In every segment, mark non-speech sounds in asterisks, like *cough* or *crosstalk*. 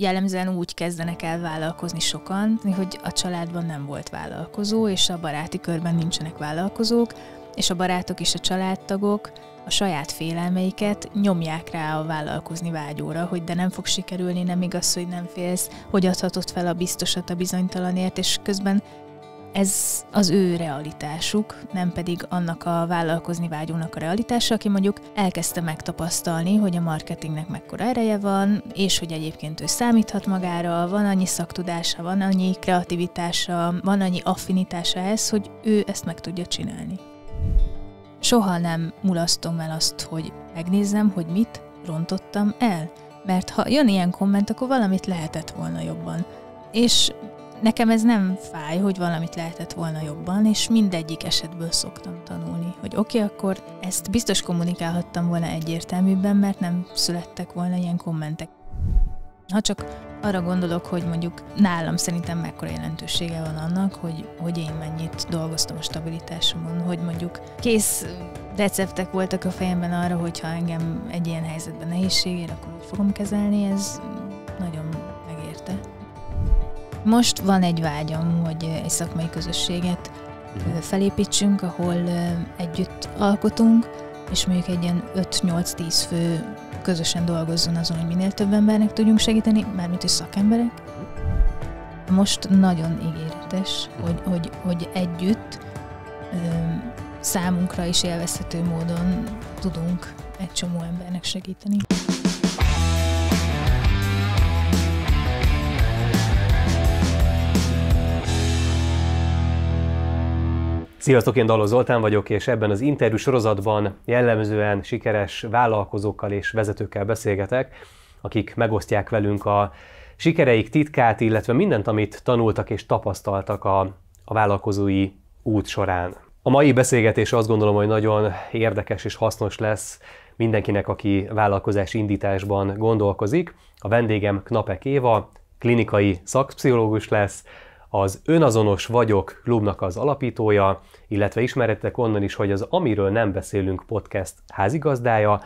jellemzően úgy kezdenek el vállalkozni sokan, hogy a családban nem volt vállalkozó, és a baráti körben nincsenek vállalkozók, és a barátok és a családtagok a saját félelmeiket nyomják rá a vállalkozni vágyóra, hogy de nem fog sikerülni, nem igaz, hogy nem félsz, hogy adhatod fel a biztosat a bizonytalanért, és közben ez az ő realitásuk, nem pedig annak a vállalkozni vágyónak a realitása, aki mondjuk elkezdte megtapasztalni, hogy a marketingnek mekkora ereje van, és hogy egyébként ő számíthat magára, van annyi szaktudása, van annyi kreativitása, van annyi affinitása ehhez, hogy ő ezt meg tudja csinálni. Soha nem mulasztom el azt, hogy megnézzem, hogy mit rontottam el, mert ha jön ilyen komment, akkor valamit lehetett volna jobban. És nekem ez nem fáj, hogy valamit lehetett volna jobban, és mindegyik esetből szoktam tanulni, hogy oké, okay, akkor ezt biztos kommunikálhattam volna egyértelműbben, mert nem születtek volna ilyen kommentek. Ha csak arra gondolok, hogy mondjuk nálam szerintem mekkora jelentősége van annak, hogy, hogy én mennyit dolgoztam a stabilitásomon, hogy mondjuk kész receptek voltak a fejemben arra, hogy ha engem egy ilyen helyzetben nehézség ér, akkor hogy fogom kezelni, ez nagyon most van egy vágyam, hogy egy szakmai közösséget mhm. felépítsünk, ahol együtt alkotunk, és mondjuk egy ilyen 5-8-10 fő közösen dolgozzon azon, hogy minél több embernek tudjunk segíteni, mármint is szakemberek. Most nagyon ígéretes, mhm. hogy, hogy, hogy együtt számunkra is élvezhető módon tudunk egy csomó embernek segíteni. Sziasztok, én Dalos Zoltán vagyok, és ebben az interjú sorozatban jellemzően sikeres vállalkozókkal és vezetőkkel beszélgetek, akik megosztják velünk a sikereik titkát, illetve mindent, amit tanultak és tapasztaltak a, a vállalkozói út során. A mai beszélgetés azt gondolom, hogy nagyon érdekes és hasznos lesz mindenkinek, aki vállalkozás indításban gondolkozik. A vendégem Knapek Éva, klinikai szakpszichológus lesz, az Önazonos Vagyok klubnak az alapítója, illetve ismerettek onnan is, hogy az Amiről nem beszélünk podcast házigazdája,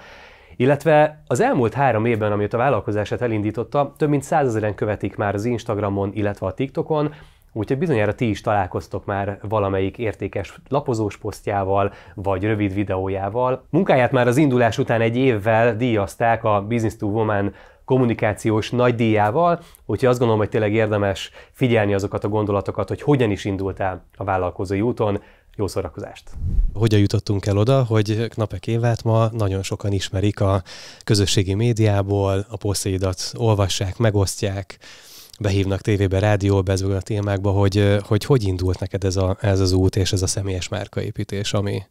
illetve az elmúlt három évben, amióta a vállalkozását elindította, több mint százezeren követik már az Instagramon, illetve a TikTokon, Úgyhogy bizonyára ti is találkoztok már valamelyik értékes lapozós posztjával, vagy rövid videójával. Munkáját már az indulás után egy évvel díjazták a Business to Woman kommunikációs nagydíjával, úgyhogy azt gondolom, hogy tényleg érdemes figyelni azokat a gondolatokat, hogy hogyan is indultál a vállalkozói úton, jó szórakozást! Hogyan jutottunk el oda, hogy Knapek Évát ma nagyon sokan ismerik a közösségi médiából, a posztjaidat olvassák, megosztják, behívnak tévébe, rádió, ezekben a témákba, hogy, hogy hogy indult neked ez, a, ez az út és ez a személyes márkaépítés, ami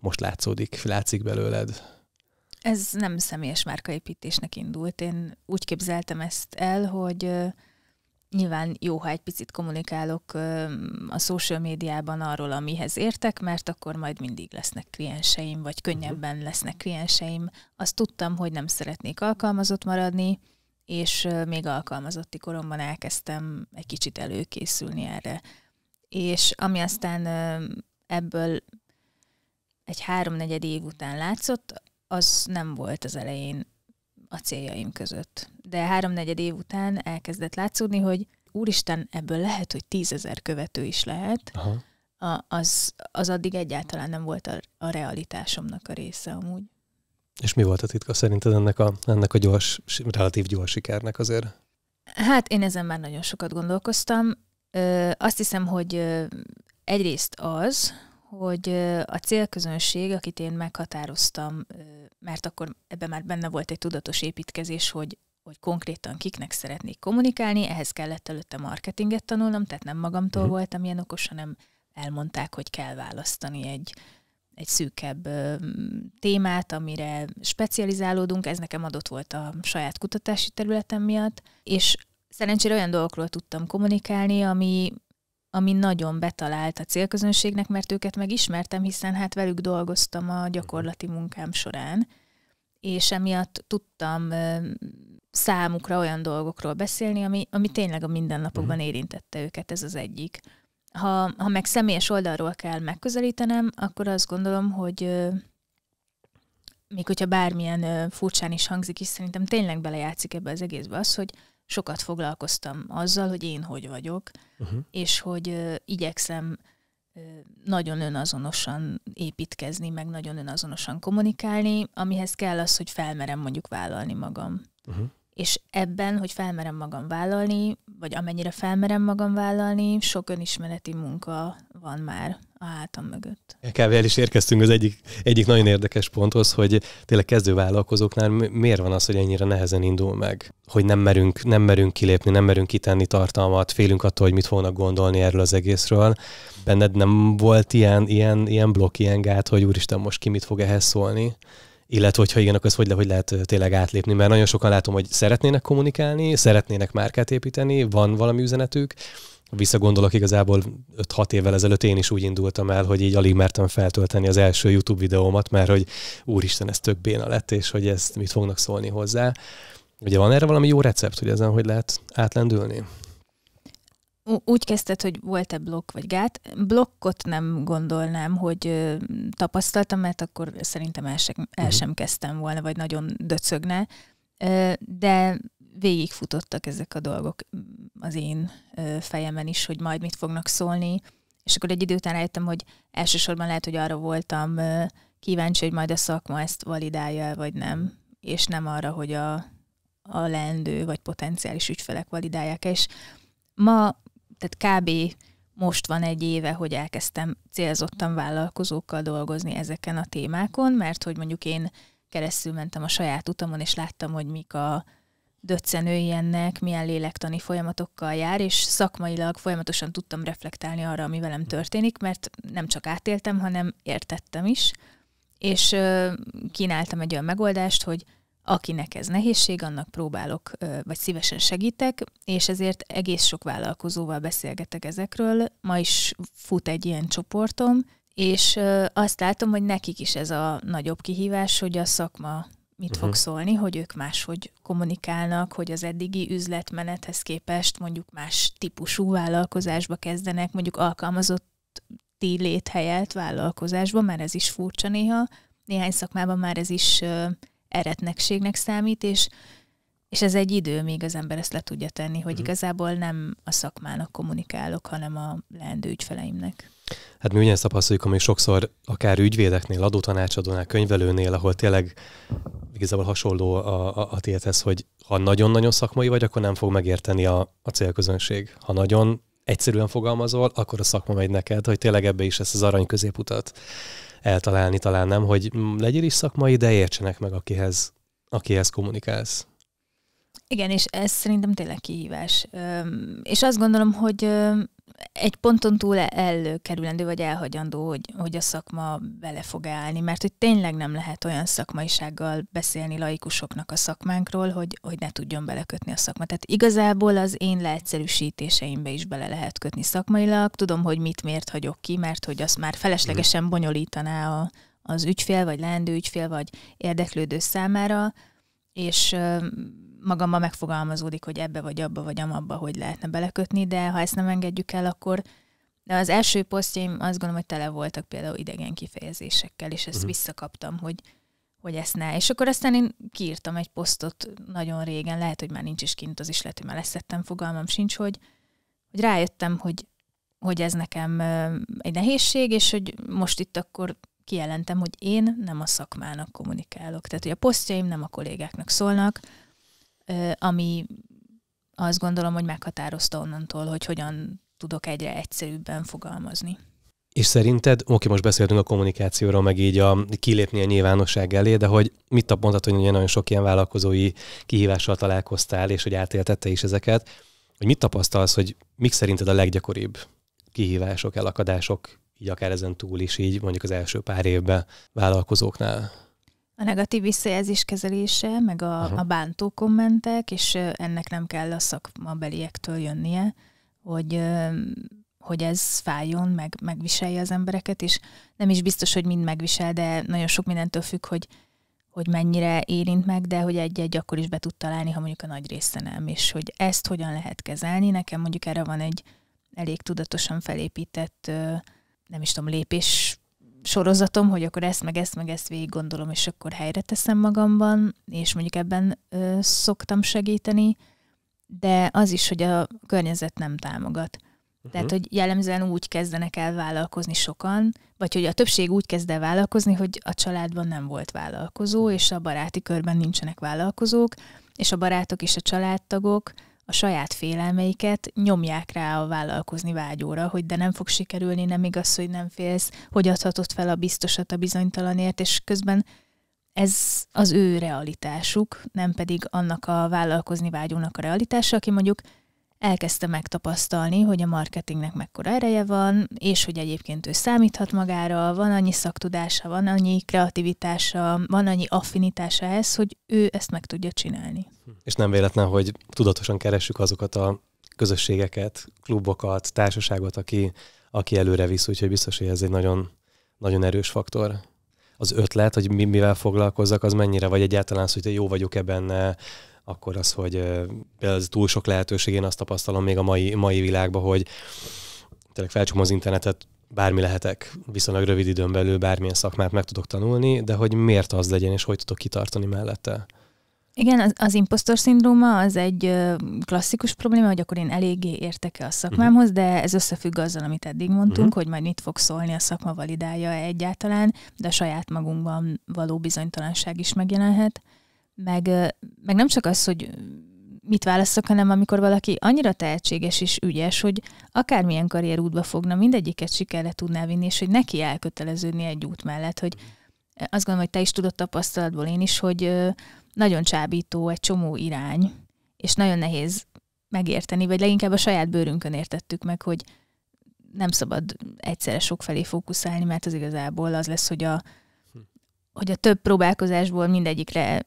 most látszódik, látszik belőled? Ez nem személyes márkaépítésnek indult. Én úgy képzeltem ezt el, hogy nyilván jó, ha egy picit kommunikálok a social médiában arról, amihez értek, mert akkor majd mindig lesznek klienseim, vagy könnyebben mhm. lesznek klienseim. Azt tudtam, hogy nem szeretnék alkalmazott maradni, és még alkalmazotti koromban elkezdtem egy kicsit előkészülni erre. És ami aztán ebből egy háromnegyed év után látszott, az nem volt az elején a céljaim között. De háromnegyed év után elkezdett látszódni, hogy úristen, ebből lehet, hogy tízezer követő is lehet. Aha. A, az, az addig egyáltalán nem volt a, a realitásomnak a része amúgy. És mi volt a titka szerinted ennek a, ennek a gyors, relatív gyors sikernek azért? Hát én ezen már nagyon sokat gondolkoztam. Ö, azt hiszem, hogy ö, egyrészt az, hogy a célközönség, akit én meghatároztam, mert akkor ebben már benne volt egy tudatos építkezés, hogy hogy konkrétan kiknek szeretnék kommunikálni, ehhez kellett előtte marketinget tanulnom, tehát nem magamtól mm. voltam ilyen okos, hanem elmondták, hogy kell választani egy, egy szűkebb ö, témát, amire specializálódunk, ez nekem adott volt a saját kutatási területem miatt, és szerencsére olyan dolgokról tudtam kommunikálni, ami ami nagyon betalált a célközönségnek, mert őket megismertem, hiszen hát velük dolgoztam a gyakorlati munkám során, és emiatt tudtam számukra olyan dolgokról beszélni, ami, ami tényleg a mindennapokban mhm. érintette őket, ez az egyik. Ha, ha meg személyes oldalról kell megközelítenem, akkor azt gondolom, hogy még hogyha bármilyen furcsán is hangzik, és szerintem tényleg belejátszik ebbe az egészbe az, hogy sokat foglalkoztam azzal, hogy én hogy vagyok, uh-huh. és hogy uh, igyekszem nagyon önazonosan építkezni, meg nagyon önazonosan kommunikálni, amihez kell az, hogy felmerem mondjuk vállalni magam. Uh-huh. És ebben, hogy felmerem magam vállalni, vagy amennyire felmerem magam vállalni, sok önismereti munka van már a hátam mögött. Kávé el is érkeztünk az egyik, egyik nagyon érdekes ponthoz, hogy tényleg kezdő vállalkozóknál miért van az, hogy ennyire nehezen indul meg? Hogy nem merünk, nem merünk kilépni, nem merünk kitenni tartalmat, félünk attól, hogy mit fognak gondolni erről az egészről. Benned nem volt ilyen, ilyen, ilyen blokk, ilyen gát, hogy úristen, most ki mit fog ehhez szólni? illetve hogyha igen, akkor ezt hogy, le, hogy lehet tényleg átlépni, mert nagyon sokan látom, hogy szeretnének kommunikálni, szeretnének márkát építeni, van valami üzenetük, visszagondolok igazából 5-6 évvel ezelőtt én is úgy indultam el, hogy így alig mertem feltölteni az első YouTube videómat, mert hogy úristen, ez tök béna lett, és hogy ezt mit fognak szólni hozzá. Ugye van erre valami jó recept, hogy ezen hogy lehet átlendülni? úgy kezdted, hogy volt-e blokk vagy gát. Blokkot nem gondolnám, hogy ö, tapasztaltam, mert akkor szerintem el sem, el mhm. sem kezdtem volna, vagy nagyon döcögne. Ö, de végigfutottak ezek a dolgok mm, az én ö, fejemen is, hogy majd mit fognak szólni. És akkor egy idő után rájöttem, hogy elsősorban lehet, hogy arra voltam ö, kíváncsi, hogy majd a szakma ezt validálja, vagy nem. És nem arra, hogy a, a leendő vagy potenciális ügyfelek validálják. És ma tehát kb. most van egy éve, hogy elkezdtem célzottan vállalkozókkal dolgozni ezeken a témákon, mert hogy mondjuk én keresztül mentem a saját utamon, és láttam, hogy mik a döccenői ennek, milyen lélektani folyamatokkal jár, és szakmailag folyamatosan tudtam reflektálni arra, ami velem történik, mert nem csak átéltem, hanem értettem is, és kínáltam egy olyan megoldást, hogy Akinek ez nehézség, annak próbálok, vagy szívesen segítek, és ezért egész sok vállalkozóval beszélgetek ezekről. Ma is fut egy ilyen csoportom, és azt látom, hogy nekik is ez a nagyobb kihívás, hogy a szakma mit uh-huh. fog mhm. szólni, hogy ők máshogy kommunikálnak, hogy az eddigi üzletmenethez képest mondjuk más típusú vállalkozásba kezdenek, mondjuk alkalmazotti lét helyett vállalkozásba, mert ez is furcsa néha. Néhány szakmában már ez is eretnekségnek számít, és, és ez egy idő, míg az ember ezt le tudja tenni, hogy mhm. igazából nem a szakmának kommunikálok, hanem a leendő ügyfeleimnek. Hát mi ugyanezt tapasztaljuk, amíg sokszor akár ügyvédeknél, adótanácsadónál, könyvelőnél, ahol tényleg igazából hasonló a, a, a tiédhez, hogy ha nagyon-nagyon szakmai vagy, akkor nem fog megérteni a, a célközönség. Ha nagyon egyszerűen fogalmazol, akkor a szakma megy neked, hogy tényleg ebbe is ezt az arany középutat eltalálni, talán nem, hogy legyél is szakmai, de értsenek meg, akihez, akihez kommunikálsz. Igen, és ez szerintem tényleg kihívás. És azt gondolom, hogy egy ponton túl előkerülendő vagy elhagyandó, hogy, hogy a szakma bele fog állni, mert hogy tényleg nem lehet olyan szakmaisággal beszélni laikusoknak a szakmánkról, hogy, hogy ne tudjon belekötni a szakma. Tehát igazából az én leegyszerűsítéseimbe is bele lehet kötni szakmailag. Tudom, hogy mit miért hagyok ki, mert hogy azt már feleslegesen bonyolítaná a, az ügyfél, vagy leendő ügyfél, vagy érdeklődő számára, és magammal megfogalmazódik, hogy ebbe vagy abba vagy amabba, hogy lehetne belekötni, de ha ezt nem engedjük el, akkor de az első posztjaim azt gondolom, hogy tele voltak például idegen kifejezésekkel, és ezt uh-huh. visszakaptam, hogy, hogy ezt ne. És akkor aztán én kiírtam egy posztot nagyon régen, lehet, hogy már nincs is kint az is, lehet, hogy már leszettem, fogalmam sincs, hogy, hogy rájöttem, hogy, hogy ez nekem egy nehézség, és hogy most itt akkor kijelentem, hogy én nem a szakmának kommunikálok. Tehát, hogy a posztjaim nem a kollégáknak szólnak, ami azt gondolom, hogy meghatározta onnantól, hogy hogyan tudok egyre egyszerűbben fogalmazni. És szerinted, oké, most beszéltünk a kommunikációról, meg így a kilépni a nyilvánosság elé, de hogy mit tapasztalt hogy ugye nagyon sok ilyen vállalkozói kihívással találkoztál, és hogy átéltette is ezeket, hogy mit tapasztalsz, hogy mik szerinted a leggyakoribb kihívások, elakadások, így akár ezen túl is, így mondjuk az első pár évben vállalkozóknál. A negatív visszajelzés kezelése, meg a, a bántó kommentek, és ennek nem kell a szakmabeliektől jönnie, hogy hogy ez fájjon, meg megviselje az embereket, és nem is biztos, hogy mind megvisel, de nagyon sok mindentől függ, hogy, hogy mennyire érint meg, de hogy egy-egy akkor is be tud találni, ha mondjuk a nagy része nem, és hogy ezt hogyan lehet kezelni. Nekem mondjuk erre van egy elég tudatosan felépített uh, nem is tudom, lépés sorozatom, hogy akkor ezt, meg ezt, meg ezt végig gondolom, és akkor helyre teszem magamban, és mondjuk ebben ö, szoktam segíteni, de az is, hogy a környezet nem támogat. Uh-huh. Tehát, hogy jellemzően úgy kezdenek el vállalkozni sokan, vagy hogy a többség úgy kezd el vállalkozni, hogy a családban nem volt vállalkozó, és a baráti körben nincsenek vállalkozók, és a barátok és a családtagok a saját félelmeiket nyomják rá a vállalkozni vágyóra, hogy de nem fog sikerülni, nem igaz, hogy nem félsz, hogy adhatod fel a biztosat a bizonytalanért, és közben ez az ő realitásuk, nem pedig annak a vállalkozni vágyónak a realitása, aki mondjuk elkezdte megtapasztalni, hogy a marketingnek mekkora ereje van, és hogy egyébként ő számíthat magára, van annyi szaktudása, van annyi kreativitása, van annyi affinitása ehhez, hogy ő ezt meg tudja csinálni. És nem véletlen, hogy tudatosan keressük azokat a közösségeket, klubokat, társaságot, aki, aki előre visz, úgyhogy biztos, hogy ez egy nagyon, nagyon erős faktor az ötlet, hogy mivel foglalkozzak, az mennyire, vagy egyáltalán az, hogy jó vagyok-e benne, akkor az, hogy például ez túl sok lehetőség, én azt tapasztalom még a mai, mai világban, hogy tényleg felcsukom az internetet, bármi lehetek, viszonylag rövid időn belül bármilyen szakmát meg tudok tanulni, de hogy miért az legyen, és hogy tudok kitartani mellette. Igen, az, az impostor szindróma az egy klasszikus probléma, hogy akkor én eléggé értek-e a szakmámhoz, uh-huh. de ez összefügg azzal, amit eddig mondtunk, uh-huh. hogy majd mit fog szólni a szakma validája egyáltalán, de a saját magunkban való bizonytalanság is megjelenhet meg, meg nem csak az, hogy mit választok, hanem amikor valaki annyira tehetséges és ügyes, hogy akármilyen útba fogna, mindegyiket sikerre tudná vinni, és hogy neki elköteleződni egy út mellett, hogy azt gondolom, hogy te is tudod tapasztalatból, én is, hogy nagyon csábító egy csomó irány, és nagyon nehéz megérteni, vagy leginkább a saját bőrünkön értettük meg, hogy nem szabad egyszerre sok felé fókuszálni, mert az igazából az lesz, hogy a, hm. hogy a több próbálkozásból mindegyikre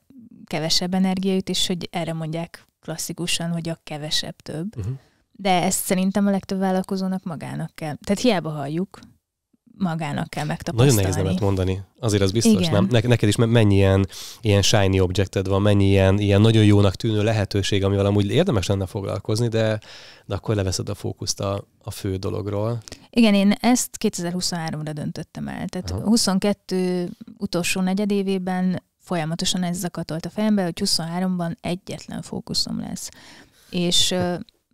kevesebb energia jut, és hogy erre mondják klasszikusan, hogy a kevesebb több. Uh-huh. De ezt szerintem a legtöbb vállalkozónak magának kell. Tehát hiába halljuk, magának kell megtapasztalni. Nagyon nehéz nemet mondani, azért az biztos, Igen. nem? Ne- neked is mennyi ilyen, ilyen shiny objected van, mennyi ilyen, ilyen nagyon jónak tűnő lehetőség, amivel amúgy érdemes lenne foglalkozni, de, de akkor leveszed a fókuszt a, a fő dologról. Igen, én ezt 2023-ra döntöttem el. Tehát Aha. 22 utolsó negyedévében folyamatosan ez zakatolt a fejembe, hogy 23-ban egyetlen fókuszom lesz. És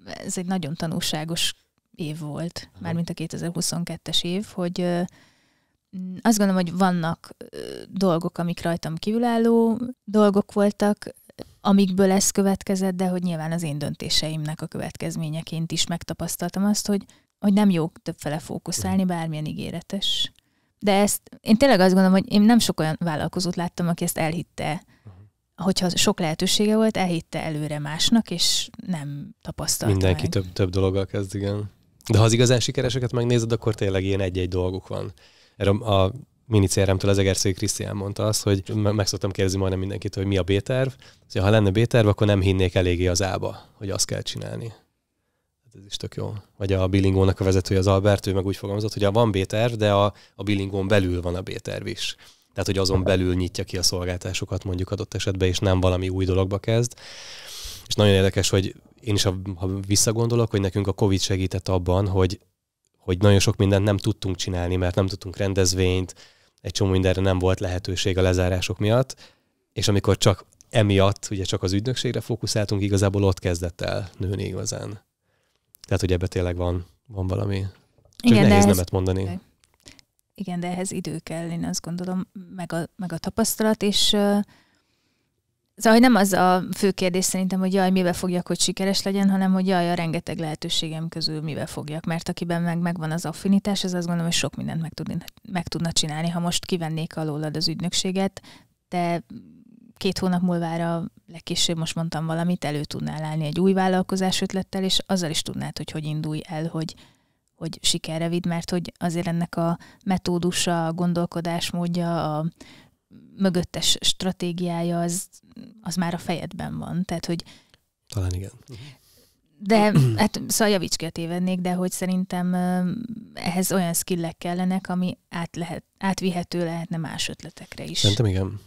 ez egy nagyon tanulságos év volt, mármint a 2022-es év, hogy azt gondolom, hogy vannak dolgok, amik rajtam kívülálló dolgok voltak, amikből ez következett, de hogy nyilván az én döntéseimnek a következményeként is megtapasztaltam azt, hogy, hogy nem jó többfele fókuszálni, mhm. bármilyen ígéretes de ezt én tényleg azt gondolom, hogy én nem sok olyan vállalkozót láttam, aki ezt elhitte, mhm. hogyha sok lehetősége volt, elhitte előre másnak, és nem tapasztalta Mindenki meg. több, több dologgal kezd, igen. De ha az igazán sikereseket megnézed, akkor tényleg ilyen egy-egy dolguk van. Erre a minicéremtől az Egerszegi Krisztián mondta azt, hogy meg szoktam kérdezni majdnem mindenkit, hogy mi a B-terv. Szóval, ha lenne B-terv, akkor nem hinnék eléggé az ába, hogy azt kell csinálni. Hát ez is tök jó. Vagy a Billingónak a vezetője az Albert, ő meg úgy fogalmazott, hogy a van B-terv, de a, a Billingón belül van a B-terv is. Tehát, hogy azon belül nyitja ki a szolgáltásokat mondjuk adott esetben, és nem valami új dologba kezd. És nagyon érdekes, hogy én is, ha visszagondolok, hogy nekünk a Covid segített abban, hogy, hogy nagyon sok mindent nem tudtunk csinálni, mert nem tudtunk rendezvényt, egy csomó mindenre nem volt lehetőség a lezárások miatt, és amikor csak emiatt, ugye csak az ügynökségre fókuszáltunk, igazából ott kezdett el nőni igazán. Tehát, hogy ebbe tényleg van, van valami. Csak Igen, nehéz nemet mondani. Igen, de ehhez idő kell, én azt gondolom, meg a, meg a tapasztalat, és uh, Szóval, hogy nem az a fő kérdés szerintem, hogy jaj, mivel fogjak, hogy sikeres legyen, hanem hogy jaj, a rengeteg lehetőségem közül mivel fogjak. Mert akiben meg megvan az affinitás, az azt gondolom, hogy sok mindent meg tud meg tudna csinálni. Ha most kivennék alólad az ügynökséget, de két hónap múlvára legkésőbb most mondtam valamit, elő tudnál állni egy új vállalkozás ötlettel, és azzal is tudnád, hogy hogy indulj el, hogy, hogy sikerre vidd, mert hogy azért ennek a metódusa, a gondolkodásmódja, a mögöttes stratégiája az, az már a fejedben van. Tehát, hogy talán igen. De hát szóval javíts ki a tévednék, de hogy szerintem ehhez olyan skillek kellenek, ami át lehet, átvihető lehetne más ötletekre is. Szerintem igen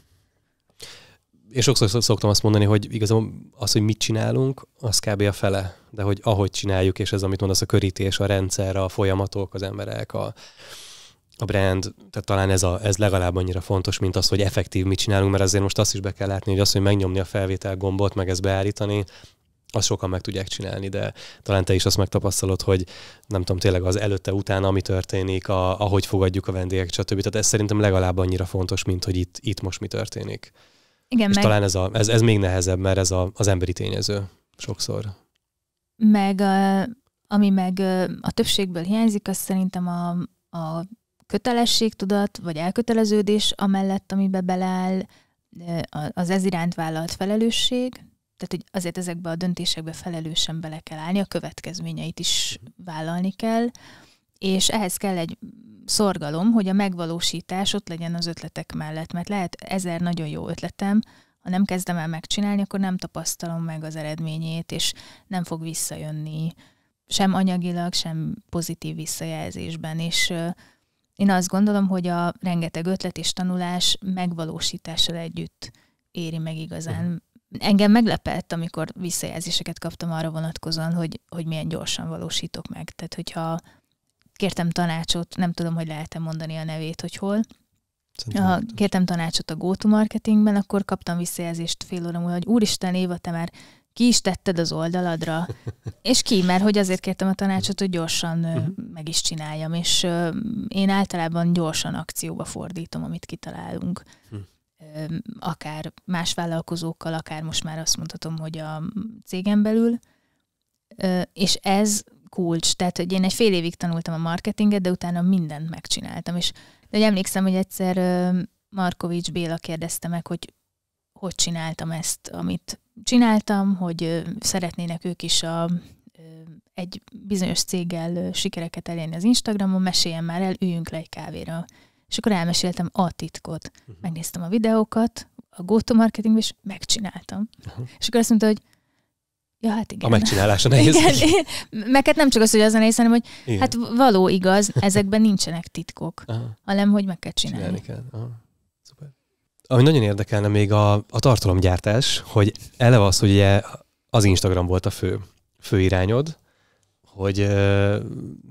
én sokszor szoktam azt mondani, hogy igazából az, hogy mit csinálunk, az kb. a fele, de hogy ahogy csináljuk, és ez, amit mondasz, a körítés, a rendszer, a folyamatok, az emberek, a, a brand, tehát talán ez, a, ez legalább annyira fontos, mint az, hogy effektív mit csinálunk, mert azért most azt is be kell látni, hogy az, hogy megnyomni a felvétel gombot, meg ezt beállítani, azt sokan meg tudják csinálni, de talán te is azt megtapasztalod, hogy nem tudom, tényleg az előtte, utána, ami történik, a, ahogy fogadjuk a vendégek, stb. Tehát ez szerintem legalább annyira fontos, mint hogy itt, itt most mi történik. Igen, és meg... talán ez, a, ez, ez még nehezebb, mert ez a, az emberi tényező sokszor. Meg a, ami meg a többségből hiányzik, az szerintem a, a kötelességtudat, vagy elköteleződés amellett, amibe beleáll az ez iránt vállalt felelősség, tehát hogy azért ezekbe a döntésekbe felelősen bele kell állni, a következményeit is vállalni kell, és ehhez kell egy szorgalom, hogy a megvalósítás ott legyen az ötletek mellett, mert lehet ezer nagyon jó ötletem, ha nem kezdem el megcsinálni, akkor nem tapasztalom meg az eredményét, és nem fog visszajönni sem anyagilag, sem pozitív visszajelzésben. És én azt gondolom, hogy a rengeteg ötlet és tanulás megvalósítással együtt éri meg igazán. Engem meglepett, amikor visszajelzéseket kaptam arra vonatkozóan, hogy, hogy milyen gyorsan valósítok meg. Tehát, hogyha kértem tanácsot, nem tudom, hogy lehet-e mondani a nevét, hogy hol. Ha kértem tanácsot a GoTo marketingben, akkor kaptam visszajelzést fél óra múlva, hogy úristen Éva, te már ki is tetted az oldaladra, *laughs* és ki, mert hogy azért kértem a tanácsot, hogy gyorsan mhm. meg is csináljam, és én általában gyorsan akcióba fordítom, amit kitalálunk. Hm. Akár más vállalkozókkal, akár most már azt mondhatom, hogy a cégem belül, és ez kulcs. Tehát, hogy én egy fél évig tanultam a marketinget, de utána mindent megcsináltam. És de hogy emlékszem, hogy egyszer Markovics Béla kérdezte meg, hogy hogy csináltam ezt, amit csináltam, hogy szeretnének ők is a, egy bizonyos céggel sikereket elérni az Instagramon, meséljen már el, üljünk le egy kávéra. És akkor elmeséltem a titkot. Mhm. Megnéztem a videókat, a GoTo marketing és megcsináltam. Uh-huh. És akkor azt mondta, hogy Ja, hát igen. A megcsinálása *laughs* nehéz. Igen. Meg hát nem csak az, hogy az a nehéz, hanem hogy igen. hát való igaz, ezekben nincsenek titkok, Aha. hanem hogy meg kell csinálni. Csinálni kell. Aha. Szuper. Ami nagyon érdekelne még a, a tartalomgyártás, hogy eleve az, hogy ugye az Instagram volt a fő, fő irányod, hogy euh,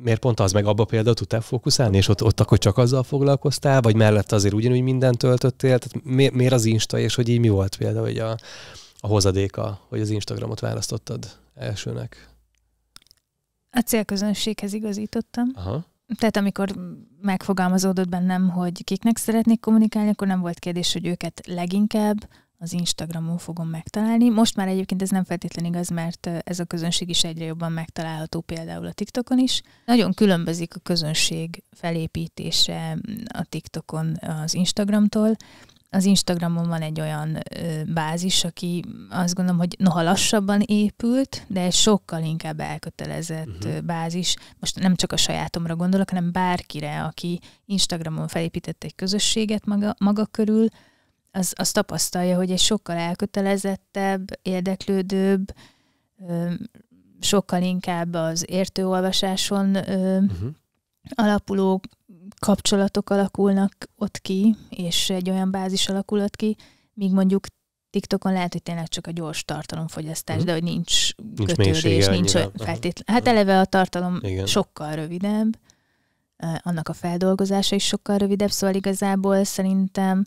miért pont az, meg abba például tudtál fókuszálni, és ott, ott akkor csak azzal foglalkoztál, vagy mellett azért ugyanúgy mindent töltöttél, tehát mi, miért az Insta, és hogy így mi volt például hogy a, a hozadéka, hogy az Instagramot választottad elsőnek? A célközönséghez igazítottam. Aha. Tehát amikor megfogalmazódott bennem, hogy kiknek szeretnék kommunikálni, akkor nem volt kérdés, hogy őket leginkább az Instagramon fogom megtalálni. Most már egyébként ez nem feltétlenül igaz, mert ez a közönség is egyre jobban megtalálható például a TikTokon is. Nagyon különbözik a közönség felépítése mm, a TikTokon az Instagramtól az Instagramon van egy olyan ö, bázis, aki azt gondolom, hogy noha lassabban épült, de sokkal inkább elkötelezett uh-huh. bázis. Most nem csak a sajátomra gondolok, hanem bárkire, aki Instagramon felépített egy közösséget maga, maga körül, az, az tapasztalja, hogy egy sokkal elkötelezettebb, érdeklődőbb, ö, sokkal inkább az értőolvasáson ö, uh-huh. alapuló kapcsolatok alakulnak ott ki, és egy olyan bázis alakulhat ki, míg mondjuk TikTokon lehet, hogy tényleg csak a gyors tartalomfogyasztás, mm. de hogy nincs, nincs kötődés, nincs feltétlen. Hát eleve a tartalom Igen. sokkal rövidebb, annak a feldolgozása is sokkal rövidebb, szóval igazából szerintem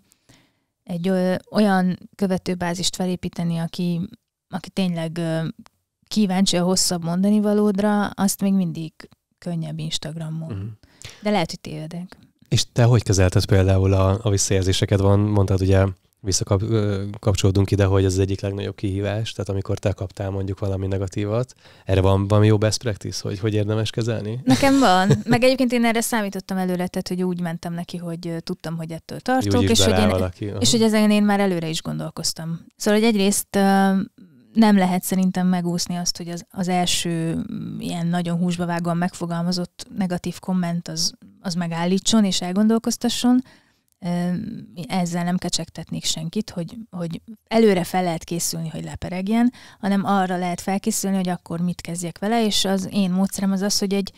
egy olyan követőbázist felépíteni, aki, aki tényleg kíváncsi a hosszabb mondani valódra, azt még mindig könnyebb Instagramon. Mm. De lehet, hogy tévedek. És te hogy kezelted például a, a visszajelzéseket? Van, mondtad ugye, visszakapcsolódunk ide, hogy ez az egyik legnagyobb kihívás, tehát amikor te kaptál mondjuk valami negatívat, erre van valami jó best practice, hogy hogy érdemes kezelni? Nekem van, *laughs* meg egyébként én erre számítottam előre, tehát hogy úgy mentem neki, hogy tudtam, hogy ettől tartok, és hogy, én, valaki. és hogy ezen én már előre is gondolkoztam. Szóval, hogy egyrészt nem lehet szerintem megúszni azt, hogy az, az első mm, ilyen nagyon húsba vágóan megfogalmazott negatív komment az, az megállítson és elgondolkoztasson. Ezzel nem kecsegtetnék senkit, hogy, hogy előre fel lehet készülni, hogy leperegjen, hanem arra lehet felkészülni, hogy akkor mit kezdjek vele, és az én módszerem az az, hogy egy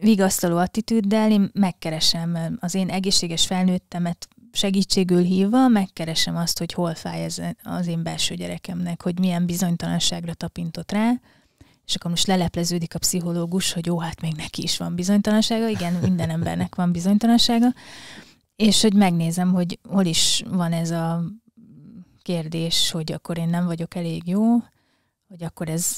vigasztaló attitűddel én megkeresem az én egészséges felnőttemet segítségül hívva megkeresem azt, hogy hol fáj ez az én belső gyerekemnek, hogy milyen bizonytalanságra tapintott rá, és akkor most lelepleződik a pszichológus, hogy jó, hát még neki is van bizonytalansága, igen, minden embernek van bizonytalansága, és hogy megnézem, hogy hol is van ez a kérdés, hogy akkor én nem vagyok elég jó, hogy akkor ez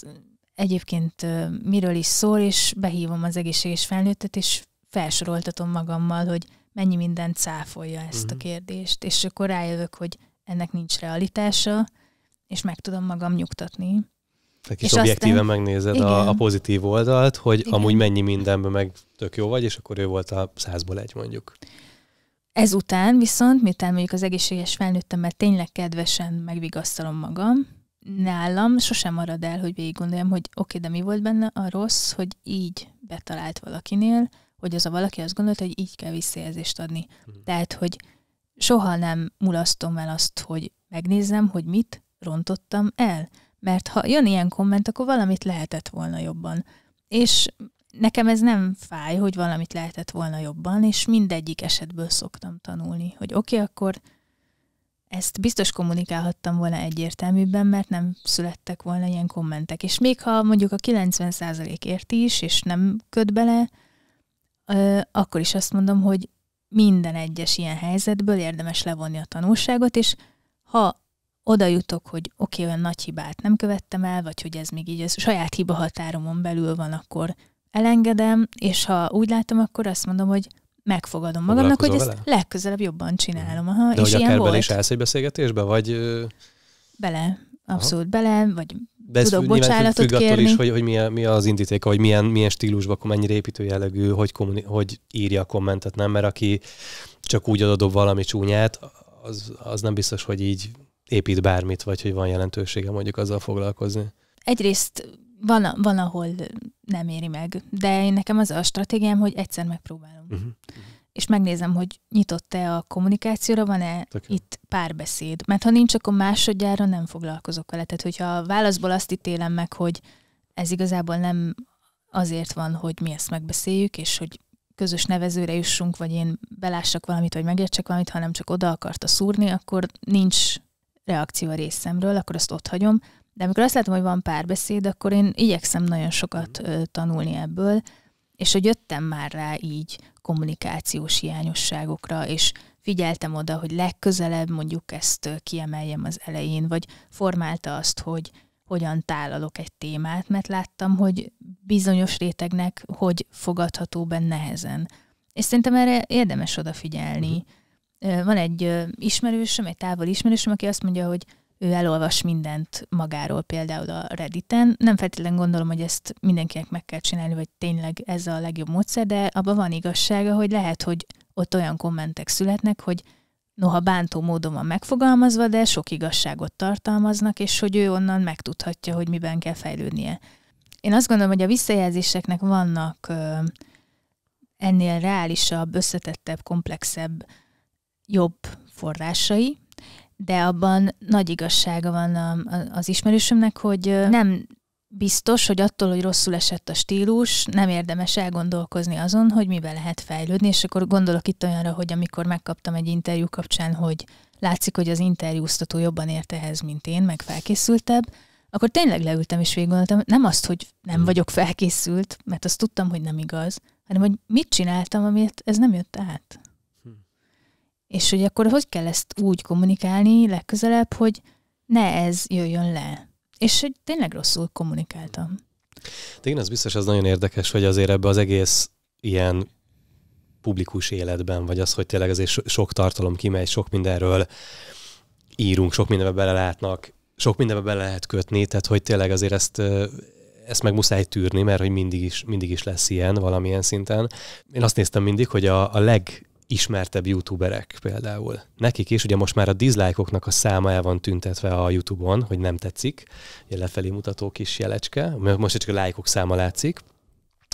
egyébként miről is szól, és behívom az egészséges felnőttet, és felsoroltatom magammal, hogy mennyi minden cáfolja ezt uh-huh. a mhm. kérdést, és akkor rájövök, hogy ennek nincs realitása, és meg tudom magam nyugtatni. kis és objektíven aztán... megnézed a, a pozitív oldalt, hogy igen. amúgy mennyi mindenben meg tök jó vagy, és akkor ő volt a százból egy mondjuk. Ezután viszont, miután mondjuk az egészséges mert tényleg kedvesen megvigasztalom magam, nálam sosem marad el, hogy végig gondoljam, hogy oké, okay, de mi volt benne a rossz, hogy így betalált valakinél, hogy az a valaki azt gondolta, hogy így kell visszajelzést adni. Mhm. Tehát, hogy soha nem mulasztom el azt, hogy megnézem, hogy mit rontottam el. Mert ha jön ilyen komment, akkor valamit lehetett volna jobban. És nekem ez nem fáj, hogy valamit lehetett volna jobban, és mindegyik esetből szoktam tanulni, hogy oké, okay, akkor ezt biztos kommunikálhattam volna egyértelműbben, mert nem születtek volna ilyen kommentek. És még ha mondjuk a 90% érti is, és nem köt bele, akkor is azt mondom, hogy minden egyes ilyen helyzetből érdemes levonni a tanulságot, és ha oda jutok, hogy oké, okay, olyan nagy hibát nem követtem el, vagy hogy ez még így a saját hiba határomon belül van, akkor elengedem, és ha úgy látom, akkor azt mondom, hogy megfogadom magamnak, hogy ezt vele? legközelebb jobban csinálom. Aha, De és hogy ilyen akár volt. bele is állsz egy beszélgetésbe, vagy... Bele, abszolút Aha. bele, vagy de ez tudok bocsánatot függ kérni. attól is, hogy, hogy mi, a, mi az indítéka, hogy milyen, milyen stílusban, mennyire építő jellegű, hogy, kommuni- hogy írja a kommentet, nem? Mert aki csak úgy adodob valami csúnyát, az, az nem biztos, hogy így épít bármit, vagy hogy van jelentősége mondjuk azzal foglalkozni. Egyrészt van, van ahol nem éri meg, de én nekem az a stratégiám, hogy egyszer megpróbálom. Uh-huh és megnézem, hogy nyitott-e a kommunikációra, van-e itt párbeszéd. Mert ha nincs, akkor másodjára nem foglalkozok vele. Tehát, hogyha a válaszból azt ítélem meg, hogy ez igazából nem azért van, hogy mi ezt megbeszéljük, és hogy közös nevezőre jussunk, vagy én belássak valamit, vagy megértsek valamit, hanem csak oda akarta szúrni, akkor nincs reakció a részemről, akkor azt ott hagyom. De amikor azt látom, hogy van párbeszéd, akkor én igyekszem nagyon sokat mhm. tanulni ebből, és hogy jöttem már rá így, kommunikációs hiányosságokra, és figyeltem oda, hogy legközelebb mondjuk ezt kiemeljem az elején, vagy formálta azt, hogy hogyan tálalok egy témát, mert láttam, hogy bizonyos rétegnek hogy fogadható be nehezen. És szerintem erre érdemes odafigyelni. Mhm. Van egy ismerősöm, egy távol ismerősöm, aki azt mondja, hogy ő elolvas mindent magáról például a Redditen. Nem feltétlenül gondolom, hogy ezt mindenkinek meg kell csinálni, vagy tényleg ez a legjobb módszer, de abban van igazsága, hogy lehet, hogy ott olyan kommentek születnek, hogy noha bántó módon van megfogalmazva, de sok igazságot tartalmaznak, és hogy ő onnan megtudhatja, hogy miben kell fejlődnie. Én azt gondolom, hogy a visszajelzéseknek vannak ö, ennél reálisabb, összetettebb, komplexebb, jobb forrásai, de abban nagy igazsága van a, a, az ismerősömnek, hogy nem biztos, hogy attól, hogy rosszul esett a stílus, nem érdemes elgondolkozni azon, hogy mivel lehet fejlődni, és akkor gondolok itt olyanra, hogy amikor megkaptam egy interjú kapcsán, hogy látszik, hogy az interjúztató jobban ért ehhez, mint én, meg felkészültebb, akkor tényleg leültem és végigoltam, nem azt, hogy nem mm. vagyok felkészült, mert azt tudtam, hogy nem igaz, hanem hogy mit csináltam, amiért ez nem jött át. És hogy akkor hogy kell ezt úgy kommunikálni legközelebb, hogy ne ez jöjjön le. És hogy tényleg rosszul kommunikáltam. De igen, az biztos, az nagyon érdekes, hogy azért ebbe az egész ilyen publikus életben, vagy az, hogy tényleg azért sok tartalom kimegy, sok mindenről írunk, sok mindenbe látnak, sok mindenbe bele lehet kötni, tehát hogy tényleg azért ezt, ezt meg muszáj tűrni, mert hogy mindig is, mindig is lesz ilyen valamilyen szinten. Én azt néztem mindig, hogy a, a leg ismertebb youtuberek például. Nekik is, ugye most már a dislike-oknak a száma el van tüntetve a YouTube-on, hogy nem tetszik, ugye lefelé mutató kis jelecske, most csak a lájkok -ok száma látszik,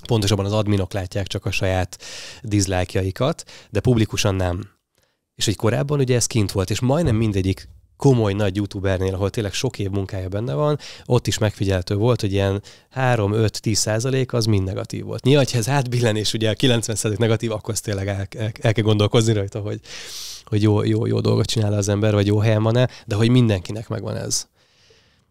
pontosabban az adminok látják csak a saját dislike de publikusan nem. És egy korábban ugye ez kint volt, és majdnem mindegyik komoly nagy youtubernél, ahol tényleg sok év munkája benne van, ott is megfigyeltő volt, hogy ilyen 3-5-10 százalék az mind negatív volt. Nyilván, ha ez átbillen, és ugye 90 százalék negatív, akkor azt tényleg el, el, el kell gondolkozni rajta, hogy, hogy jó, jó, jó dolgot csinál az ember, vagy jó helyen van-e, de hogy mindenkinek megvan ez.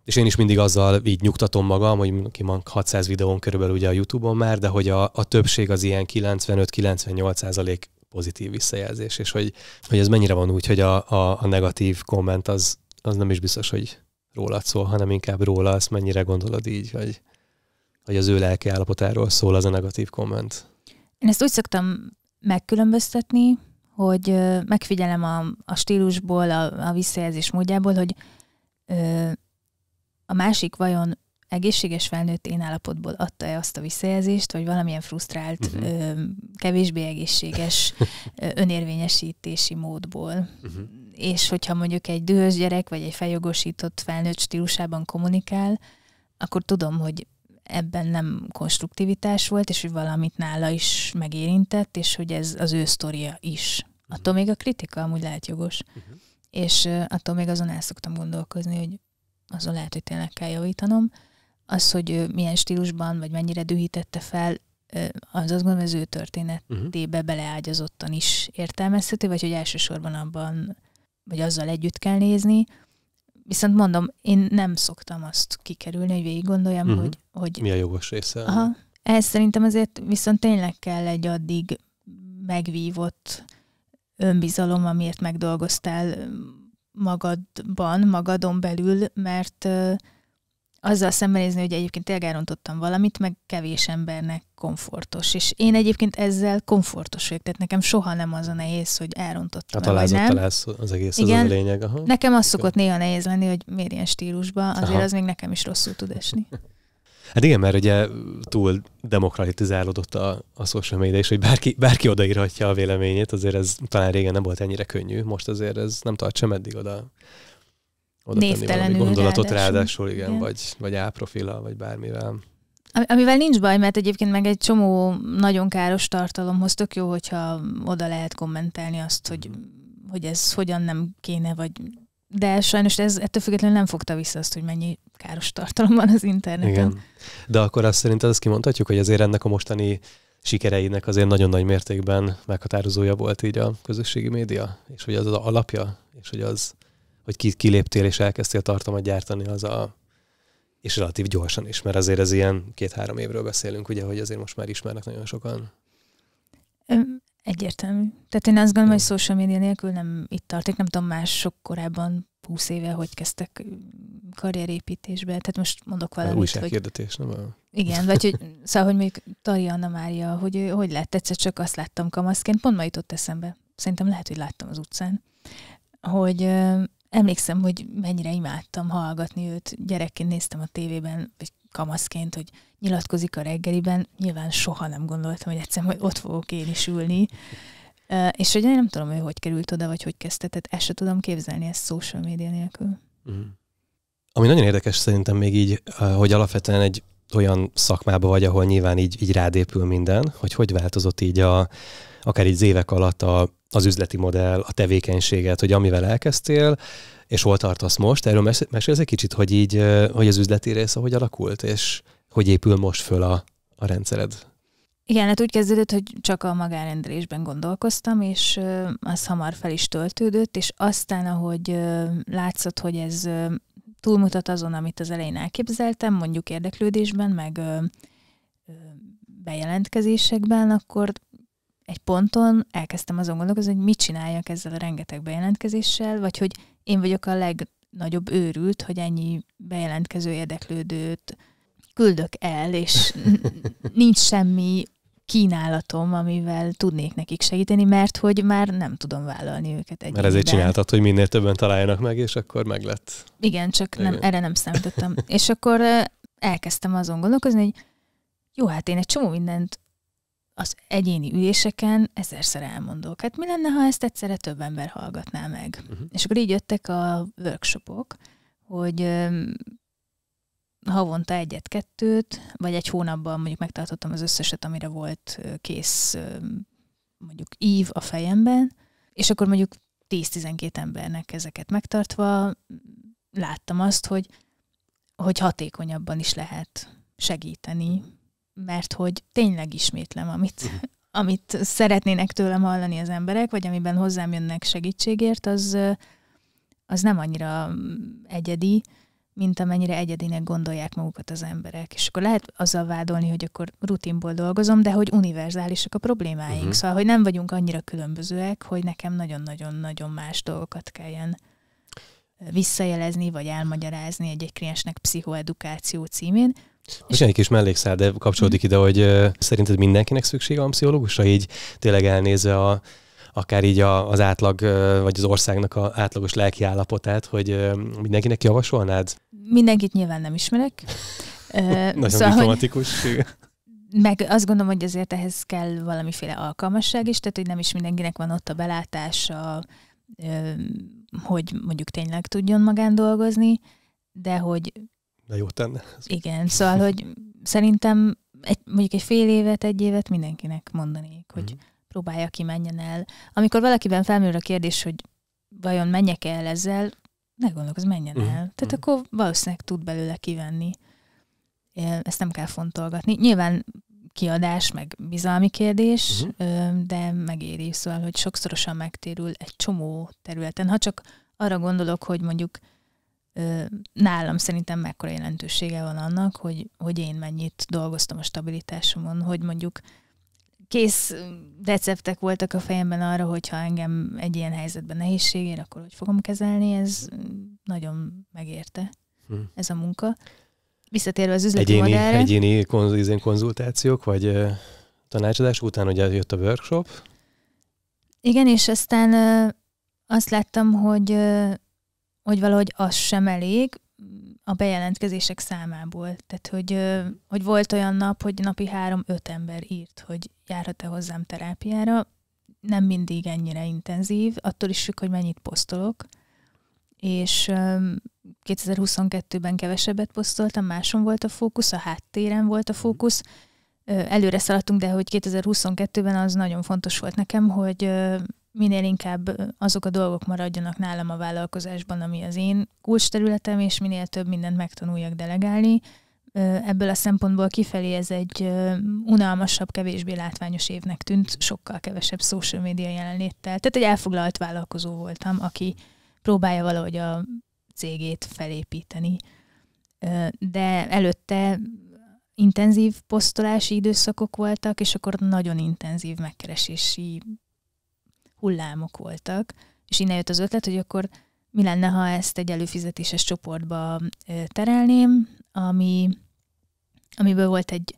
És én is mindig azzal így nyugtatom magam, hogy ki van 600 videón körülbelül ugye a YouTube-on már, de hogy a, a többség az ilyen 95-98 százalék pozitív visszajelzés, és hogy, hogy ez mennyire van úgy, hogy a, a, a negatív komment az, az nem is biztos, hogy rólad szól, hanem inkább róla azt mennyire gondolod így, hogy, hogy az ő lelki állapotáról szól az a negatív komment. Én ezt úgy szoktam megkülönböztetni, hogy megfigyelem a, a stílusból, a, a visszajelzés módjából, hogy ö, a másik vajon egészséges felnőtt én állapotból adta-e azt a visszajelzést, vagy valamilyen frusztrált, uh-huh. ö, kevésbé egészséges önérvényesítési módból. Uh-huh. És hogyha mondjuk egy dühös gyerek, vagy egy feljogosított felnőtt stílusában kommunikál, akkor tudom, hogy ebben nem konstruktivitás volt, és hogy valamit nála is megérintett, és hogy ez az ő sztoria is. Uh-huh. Attól még a kritika amúgy lehet jogos. Uh-huh. És attól még azon el szoktam gondolkozni, hogy azon lehet, hogy tényleg kell javítanom, az, hogy milyen stílusban, vagy mennyire dühítette fel, az azt gondolom, az ő történetébe uh-huh. beleágyazottan is értelmezhető, vagy hogy elsősorban abban, vagy azzal együtt kell nézni. Viszont mondom, én nem szoktam azt kikerülni, hogy végig gondoljam, uh-huh. hogy, hogy... Mi a jogos része? Aha. Ez szerintem azért viszont tényleg kell egy addig megvívott önbizalom, amiért megdolgoztál magadban, magadon belül, mert azzal szembenézni, hogy egyébként elgárontottam valamit, meg kevés embernek komfortos. És én egyébként ezzel komfortos vagyok, tehát nekem soha nem az a nehéz, hogy elrontottam. Hát találzott lesz az egész, Igen, az, az a lényeg. Aha. Nekem az szokott néha nehéz lenni, hogy miért ilyen stílusban, azért Aha. az még nekem is rosszul tud esni. *laughs* Hát igen, mert ugye túl demokratizálódott a, a social media, és hogy bárki, bárki odaírhatja a véleményét, azért ez talán régen nem volt ennyire könnyű, most azért ez nem tart sem eddig oda oda tenni valami gondolatot ráadásul, ráadásul igen, igen. Vagy, vagy áprofila, vagy bármivel. Amivel nincs baj, mert egyébként meg egy csomó nagyon káros tartalomhoz tök jó, hogyha oda lehet kommentelni azt, hogy, mhm. hogy ez hogyan nem kéne, vagy de sajnos ez ettől függetlenül nem fogta vissza azt, hogy mennyi káros tartalom van az interneten. Igen. De akkor azt szerinted azt kimondhatjuk, hogy azért ennek a mostani sikereinek azért nagyon nagy mértékben meghatározója volt így a közösségi média, és hogy az az alapja, és hogy az hogy ki, kiléptél és elkezdtél tartalmat gyártani, az a és relatív gyorsan is, mert azért ez ilyen két-három évről beszélünk, ugye, hogy azért most már ismernek nagyon sokan. Egyértelmű. Tehát én azt gondolom, hogy social media nélkül nem itt tartok, nem tudom, mások korábban húsz éve hogy kezdtek karrierépítésbe. Tehát most mondok valamit. Újsághirdetés, hogy... nem a... Igen, vagy hogy, szóval, hogy még Tari Anna Mária, hogy hogy lett, egyszer csak azt láttam kamaszként, pont ma jutott eszembe. Szerintem lehet, hogy láttam az utcán, hogy emlékszem, hogy mennyire imádtam hallgatni őt. Gyerekként néztem a tévében, vagy kamaszként, hogy nyilatkozik a reggeliben. Nyilván soha nem gondoltam, hogy egyszer majd ott fogok én is ülni. És hogy én nem tudom, hogy hogy került oda, vagy hogy kezdte, tehát ezt se tudom képzelni ezt social média nélkül. Mm. Ami nagyon érdekes szerintem még így, hogy alapvetően egy olyan szakmába vagy, ahol nyilván így, így rádépül minden, hogy hogy változott így a, akár így az évek alatt a, az üzleti modell, a tevékenységet, hogy amivel elkezdtél, és hol tartasz most, erről mesélsz egy kicsit, hogy így, hogy az üzleti része hogy alakult, és hogy épül most föl a, a rendszered? Igen, hát úgy kezdődött, hogy csak a magánrendelésben gondolkoztam, és az hamar fel is töltődött, és aztán, ahogy látszott, hogy ez túlmutat azon, amit az elején elképzeltem, mondjuk érdeklődésben, meg bejelentkezésekben, akkor egy ponton elkezdtem azon gondolkozni, hogy mit csináljak ezzel a rengeteg bejelentkezéssel, vagy hogy én vagyok a legnagyobb őrült, hogy ennyi bejelentkező érdeklődőt küldök el, és *laughs* nincs semmi kínálatom, amivel tudnék nekik segíteni, mert hogy már nem tudom vállalni őket egy. Mert ezért csináltad, hogy minél többen találjanak meg, és akkor meg lett. Igen, csak Igen. Nem, erre nem számítottam. és akkor elkezdtem azon gondolkozni, hogy jó, hát én egy csomó mindent az egyéni üléseken ezerszer elmondok. Hát mi lenne, ha ezt egyszerre több ember hallgatná meg? Uh-huh. És akkor így jöttek a workshopok, hogy havonta egyet-kettőt, vagy egy hónapban mondjuk megtartottam az összeset, amire volt kész mondjuk ív a fejemben, és akkor mondjuk 10-12 embernek ezeket megtartva láttam azt, hogy, hogy hatékonyabban is lehet segíteni mert hogy tényleg ismétlem, amit, mhm. *laughs* amit szeretnének tőlem hallani az emberek, vagy amiben hozzám jönnek segítségért, az, az nem annyira mm, egyedi, mint amennyire egyedinek gondolják magukat az emberek. És akkor lehet azzal vádolni, hogy akkor rutinból dolgozom, de hogy univerzálisak a problémáink. Uh-huh. Szóval, hogy nem vagyunk annyira különbözőek, hogy nekem nagyon-nagyon-nagyon más dolgokat kelljen visszajelezni, vagy elmagyarázni egy-egy kliensnek pszichoedukáció címén. És egy kis mellékszál, de kapcsolódik ide, hogy szerinted mindenkinek szüksége van pszichológusra, így tényleg elnézve a, akár így a, az átlag, vagy az országnak a átlagos lelki állapotát, hogy mindenkinek javasolnád? Mindenkit nyilván nem ismerek. *laughs* Nagyon szóval, diplomatikus. Hogy... Meg azt gondolom, hogy azért ehhez kell valamiféle alkalmasság is, tehát hogy nem is mindenkinek van ott a belátása, hogy mondjuk tényleg tudjon magán dolgozni, de hogy de jó tenne. Igen, szóval, hogy szerintem egy, mondjuk egy fél évet, egy évet mindenkinek mondanék, hogy mm. próbálja ki, menjen el. Amikor valakiben felmerül a kérdés, hogy vajon menjek el ezzel, ne gondolkozz, menjen mm. el. Tehát mm. akkor valószínűleg tud belőle kivenni. Ezt nem kell fontolgatni. Nyilván kiadás, meg bizalmi kérdés, uh-huh. de megéri, szóval, hogy sokszorosan megtérül egy csomó területen. Ha csak arra gondolok, hogy mondjuk nálam szerintem mekkora jelentősége van annak, hogy, hogy én mennyit dolgoztam a stabilitásomon, hogy mondjuk kész receptek voltak a fejemben arra, hogyha engem egy ilyen helyzetben nehézség ér, akkor hogy fogom kezelni, ez nagyon megérte hmm. ez a munka. Visszatérve az üzleti egyéni, modellre. Egyéni konz, konzultációk, vagy tanácsadás után ugye jött a workshop. Igen, és aztán azt láttam, hogy hogy valahogy az sem elég a bejelentkezések számából. Tehát, hogy, hogy volt olyan nap, hogy napi három-öt ember írt, hogy járhat-e hozzám terápiára. Nem mindig ennyire intenzív, attól is függ, hogy mennyit posztolok. És 2022-ben kevesebbet posztoltam, máson volt a fókusz, a háttéren volt a mhm. fókusz, előre szaladtunk, de hogy 2022-ben az nagyon fontos volt nekem, hogy minél inkább azok a dolgok maradjanak nálam a vállalkozásban, ami az én területem, és minél több mindent megtanuljak delegálni. Ebből a szempontból kifelé ez egy unalmasabb, kevésbé látványos évnek tűnt, sokkal kevesebb social média jelenléttel. Tehát egy elfoglalt vállalkozó voltam, aki próbálja valahogy a cégét felépíteni. De előtte intenzív posztolási időszakok voltak, és akkor nagyon intenzív megkeresési hullámok voltak, és innen jött az ötlet, hogy akkor mi lenne, ha ezt egy előfizetéses csoportba terelném, ami, amiből volt egy,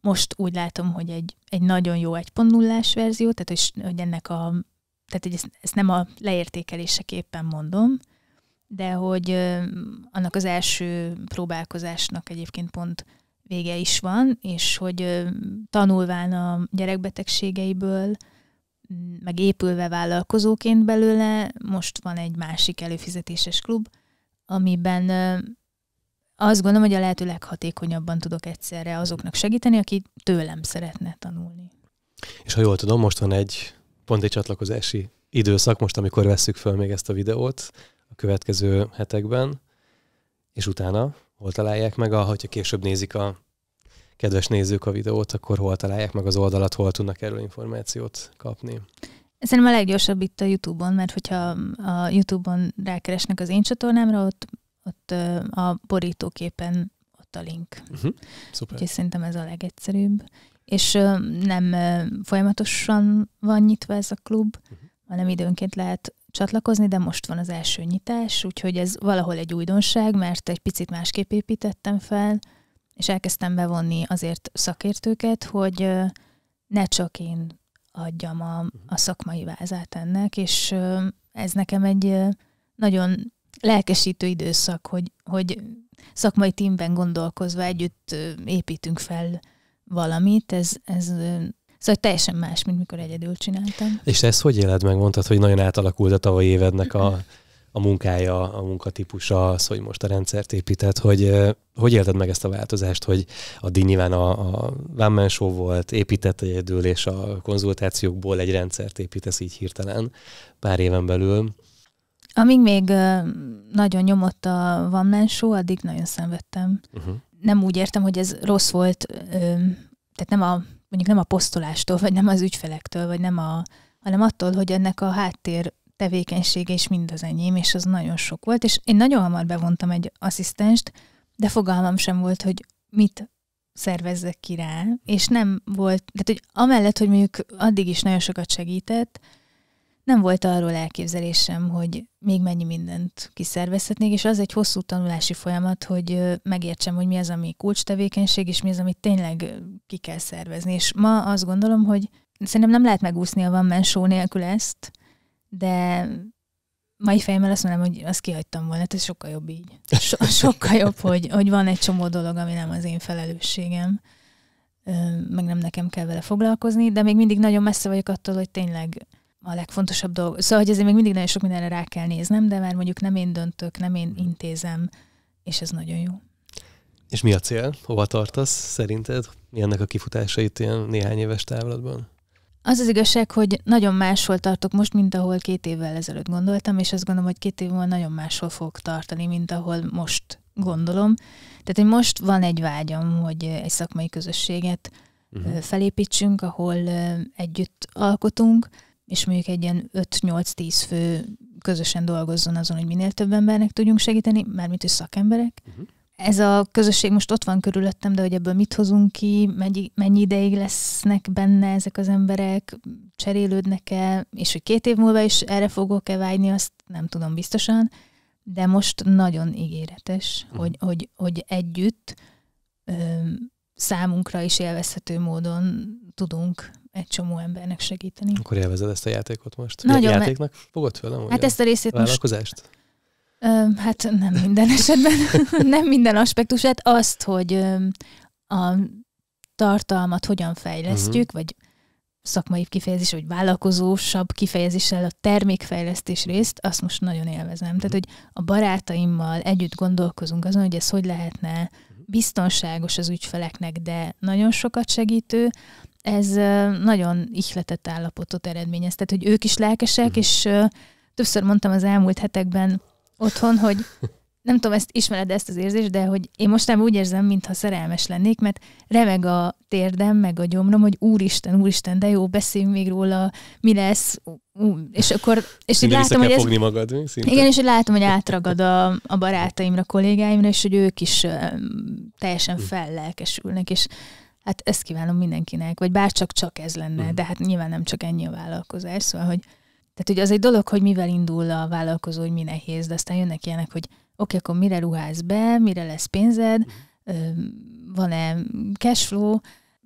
most úgy látom, hogy egy, egy nagyon jó 1.0-ás verzió, tehát hogy, hogy ennek a, tehát hogy ezt, ezt nem a leértékeléseképpen mondom, de hogy annak az első próbálkozásnak egyébként pont vége is van, és hogy tanulván a gyerekbetegségeiből meg épülve vállalkozóként belőle, most van egy másik előfizetéses klub, amiben azt gondolom, hogy a lehető leghatékonyabban tudok egyszerre azoknak segíteni, aki tőlem szeretne tanulni. És ha jól tudom, most van egy pont egy csatlakozási időszak, most amikor vesszük föl még ezt a videót a következő hetekben, és utána hol találják meg, a, később nézik a kedves nézők a videót, akkor hol találják meg az oldalat, hol tudnak erről információt kapni? Szerintem a leggyorsabb itt a YouTube-on, mert hogyha a YouTube-on rákeresnek az én csatornámra, ott, ott a borítóképen ott a link. Uh-huh. Szuper. Úgyhogy szerintem ez a legegyszerűbb. És nem folyamatosan van nyitva ez a klub, uh-huh. hanem időnként lehet csatlakozni, de most van az első nyitás, úgyhogy ez valahol egy újdonság, mert egy picit másképp építettem fel, és elkezdtem bevonni azért szakértőket, hogy ne csak én adjam a, a szakmai vázát ennek, és ez nekem egy nagyon lelkesítő időszak, hogy, hogy szakmai tímben gondolkozva együtt építünk fel valamit, ez, ez Szóval teljesen más, mint mikor egyedül csináltam. És ezt hogy éled meg? Mondtad, hogy nagyon átalakult a tavalyi évednek a a munkája, a munkatípusa, az, hogy most a rendszert épített, hogy hogy élted meg ezt a változást, hogy addig nyilván a, a Vámmen Show volt, épített egyedül, és a konzultációkból egy rendszert építesz így hirtelen pár éven belül. Amíg még nagyon nyomott a Vámmen Show, addig nagyon szenvedtem. Uh-huh. Nem úgy értem, hogy ez rossz volt, tehát nem a mondjuk nem a posztolástól, vagy nem az ügyfelektől, vagy nem a, hanem attól, hogy ennek a háttér tevékenység és mind az enyém, és az nagyon sok volt, és én nagyon hamar bevontam egy asszisztenst, de fogalmam sem volt, hogy mit szervezzek ki rá, és nem volt, tehát hogy amellett, hogy mondjuk addig is nagyon sokat segített, nem volt arról elképzelésem, hogy még mennyi mindent kiszervezhetnék, és az egy hosszú tanulási folyamat, hogy megértsem, hogy mi az, ami tevékenység, és mi az, amit tényleg ki kell szervezni. És ma azt gondolom, hogy szerintem nem lehet megúszni a van mensó nélkül ezt, de mai fejemmel azt mondom, hogy azt kihagytam volna, ez sokkal jobb így. So- *laughs* sokkal jobb, hogy, hogy van egy csomó dolog, ami nem az én felelősségem, meg nem nekem kell vele foglalkozni, de még mindig nagyon messze vagyok attól, hogy tényleg a legfontosabb dolog. Szóval, hogy ezért még mindig nagyon sok mindenre rá kell néznem, de már mondjuk nem én döntök, nem én intézem, és ez nagyon jó. És mi a cél? Hova tartasz szerinted? Mi ennek a kifutásait ilyen néhány éves távlatban? Az az igazság, hogy nagyon máshol tartok most, mint ahol két évvel ezelőtt gondoltam, és azt gondolom, hogy két év múlva nagyon máshol fogok tartani, mint ahol most gondolom. Tehát, hogy most van egy vágyam, hogy egy szakmai közösséget uh-huh. felépítsünk, ahol együtt alkotunk, és mondjuk egy ilyen 5-8-10 fő közösen dolgozzon azon, hogy minél több embernek tudjunk segíteni, mármint ő szakemberek. Uh-huh ez a közösség most ott van körülöttem, de hogy ebből mit hozunk ki, mennyi, mennyi ideig lesznek benne ezek az emberek, cserélődnek-e, és hogy két év múlva is erre fogok-e vágyni, azt nem tudom biztosan, de most nagyon ígéretes, mm. hogy, hogy, hogy együtt ö, számunkra is élvezhető módon tudunk egy csomó embernek segíteni. Akkor élvezed ezt a játékot most? Nagyon, játéknak? Fogod fel, nem? Hát ezt a részét most... Hát nem minden esetben, *laughs* nem minden aspektusát, azt, hogy a tartalmat hogyan fejlesztjük, uh-huh. vagy szakmai kifejezés, vagy vállalkozósabb kifejezéssel a termékfejlesztés részt, azt most nagyon élvezem. Uh-huh. Tehát, mhm. hogy a barátaimmal együtt gondolkozunk azon, hogy ez hogy lehetne mhm. biztonságos az ügyfeleknek, de nagyon sokat segítő, ez nagyon ihletett állapotot eredményez. Tehát, hogy ők is lelkesek, uh-huh. és többször mondtam az elmúlt hetekben, otthon, hogy nem tudom, ezt ismered ezt az érzést, de hogy én mostában úgy érzem, mintha szerelmes lennék, mert remeg a térdem, meg a gyomrom, hogy úristen, úristen, de jó, beszéljünk még róla, mi lesz, ú, és akkor, és így látom, hogy ez, magad, szinte. igen, és látom, hogy átragad a, a barátaimra, kollégáimra, és hogy ők is teljesen hm. fellelkesülnek, és hát ezt kívánom mindenkinek, vagy bárcsak csak ez lenne, mm. de hát nyilván nem csak ennyi a vállalkozás, szóval, hogy tehát, hogy az egy dolog, hogy mivel indul a vállalkozó, hogy mi nehéz, de aztán jönnek ilyenek, hogy oké, okay, akkor mire ruház be, mire lesz pénzed, mhm. van-e cashflow,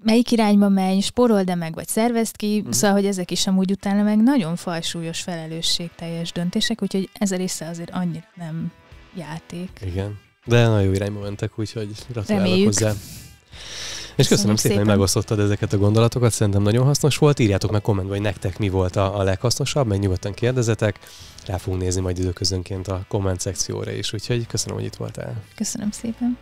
melyik irányba menj, sporold-e meg, vagy szervezd ki, mm. szóval, hogy ezek is amúgy utána meg nagyon falsúlyos felelősségteljes döntések, úgyhogy ez a része azért annyit nem játék. Igen, de nagyon jó irányba mentek, úgyhogy gratulálok hozzá. És köszönöm, köszönöm szépen, hogy megosztottad ezeket a gondolatokat, szerintem nagyon hasznos volt. Írjátok meg kommentben, hogy nektek mi volt a, a leghasznosabb, mert nyugodtan kérdezetek. Rá fogunk nézni majd időközönként a komment szekcióra is, úgyhogy köszönöm, hogy itt voltál. Köszönöm szépen.